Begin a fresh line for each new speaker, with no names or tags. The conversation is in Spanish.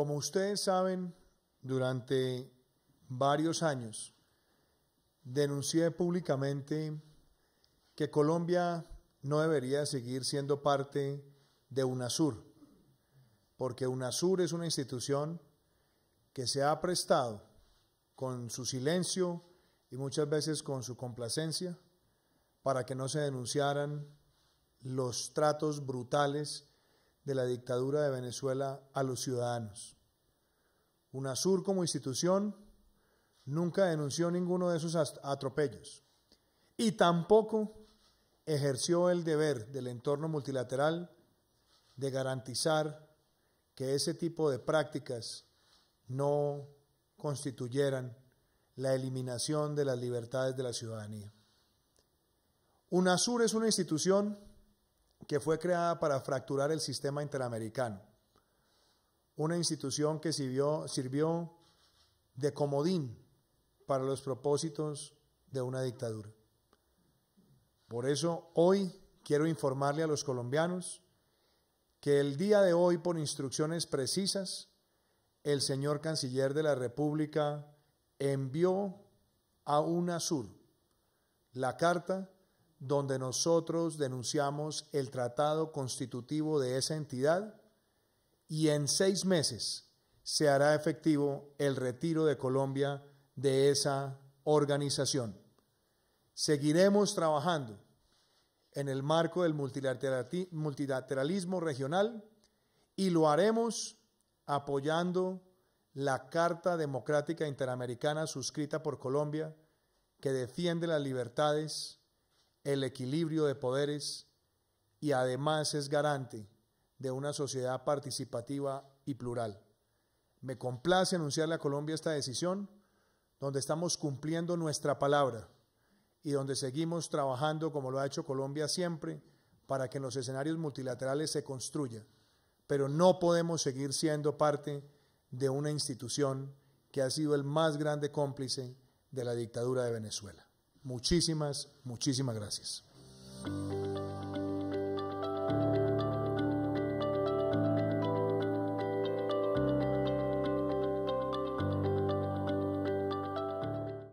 Como ustedes saben, durante varios años denuncié públicamente que Colombia no debería seguir siendo parte de UNASUR, porque UNASUR es una institución que se ha prestado con su silencio y muchas veces con su complacencia para que no se denunciaran los tratos brutales de la dictadura de Venezuela a los ciudadanos. UNASUR como institución nunca denunció ninguno de esos atropellos y tampoco ejerció el deber del entorno multilateral de garantizar que ese tipo de prácticas no constituyeran la eliminación de las libertades de la ciudadanía. UNASUR es una institución que fue creada para fracturar el sistema interamericano. Una institución que sirvió, sirvió de comodín para los propósitos de una dictadura. Por eso hoy quiero informarle a los colombianos que el día de hoy, por instrucciones precisas, el señor canciller de la República envió a UNASUR la carta donde nosotros denunciamos el tratado constitutivo de esa entidad y en seis meses se hará efectivo el retiro de Colombia de esa organización. Seguiremos trabajando en el marco del multilateralismo regional y lo haremos apoyando la Carta Democrática Interamericana suscrita por Colombia que defiende las libertades, el equilibrio de poderes y además es garante de una sociedad participativa y plural. Me complace anunciarle a Colombia esta decisión, donde estamos cumpliendo nuestra palabra y donde seguimos trabajando como lo ha hecho Colombia siempre para que en los escenarios multilaterales se construya. Pero no podemos seguir siendo parte de una institución que ha sido el más grande cómplice de la dictadura de Venezuela. Muchísimas, muchísimas gracias.